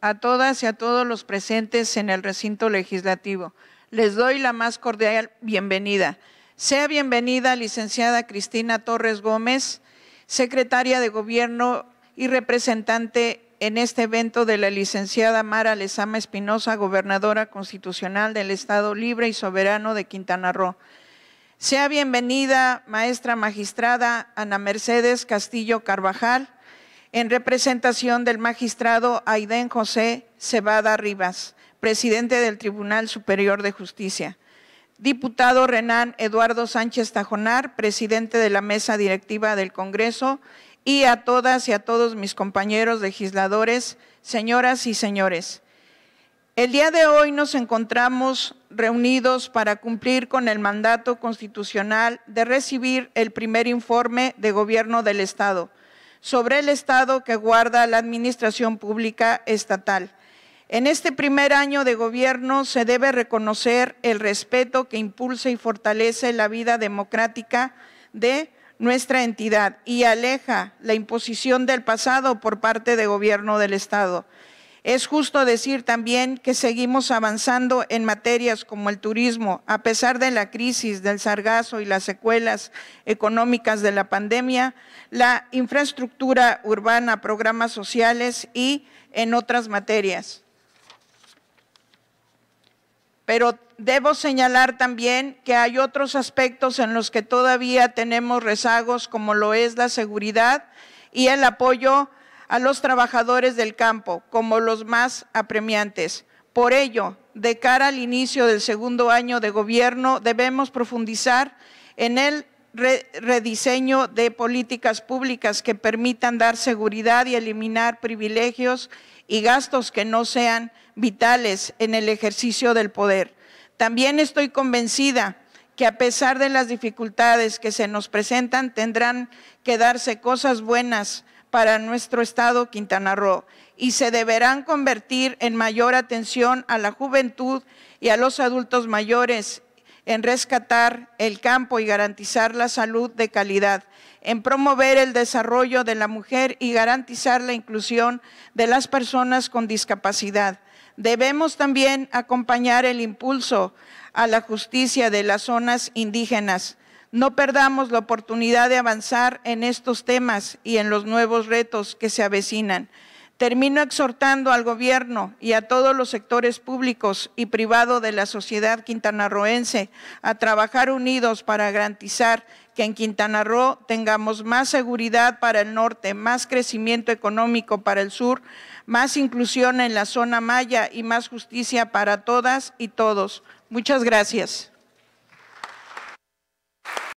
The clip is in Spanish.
a todas y a todos los presentes en el recinto legislativo. Les doy la más cordial bienvenida. Sea bienvenida licenciada Cristina Torres Gómez, secretaria de Gobierno y representante en este evento de la licenciada Mara Lezama Espinosa, gobernadora constitucional del Estado Libre y Soberano de Quintana Roo. Sea bienvenida maestra magistrada Ana Mercedes Castillo Carvajal, en representación del magistrado Aiden José Cebada Rivas, presidente del Tribunal Superior de Justicia. Diputado Renán Eduardo Sánchez Tajonar, presidente de la mesa directiva del Congreso, y a todas y a todos mis compañeros legisladores, señoras y señores. El día de hoy nos encontramos reunidos para cumplir con el mandato constitucional de recibir el primer informe de gobierno del Estado sobre el Estado que guarda la Administración Pública Estatal. En este primer año de gobierno se debe reconocer el respeto que impulsa y fortalece la vida democrática de nuestra entidad y aleja la imposición del pasado por parte del gobierno del Estado. Es justo decir también que seguimos avanzando en materias como el turismo, a pesar de la crisis, del sargazo y las secuelas económicas de la pandemia, la infraestructura urbana, programas sociales y en otras materias. Pero debo señalar también que hay otros aspectos en los que todavía tenemos rezagos, como lo es la seguridad y el apoyo a los trabajadores del campo como los más apremiantes. Por ello, de cara al inicio del segundo año de gobierno, debemos profundizar en el rediseño de políticas públicas que permitan dar seguridad y eliminar privilegios y gastos que no sean vitales en el ejercicio del poder. También estoy convencida que a pesar de las dificultades que se nos presentan, tendrán que darse cosas buenas para nuestro estado Quintana Roo y se deberán convertir en mayor atención a la juventud y a los adultos mayores en rescatar el campo y garantizar la salud de calidad, en promover el desarrollo de la mujer y garantizar la inclusión de las personas con discapacidad. Debemos también acompañar el impulso a la justicia de las zonas indígenas, no perdamos la oportunidad de avanzar en estos temas y en los nuevos retos que se avecinan. Termino exhortando al gobierno y a todos los sectores públicos y privados de la sociedad quintanarroense a trabajar unidos para garantizar que en Quintana Roo tengamos más seguridad para el norte, más crecimiento económico para el sur, más inclusión en la zona maya y más justicia para todas y todos. Muchas gracias.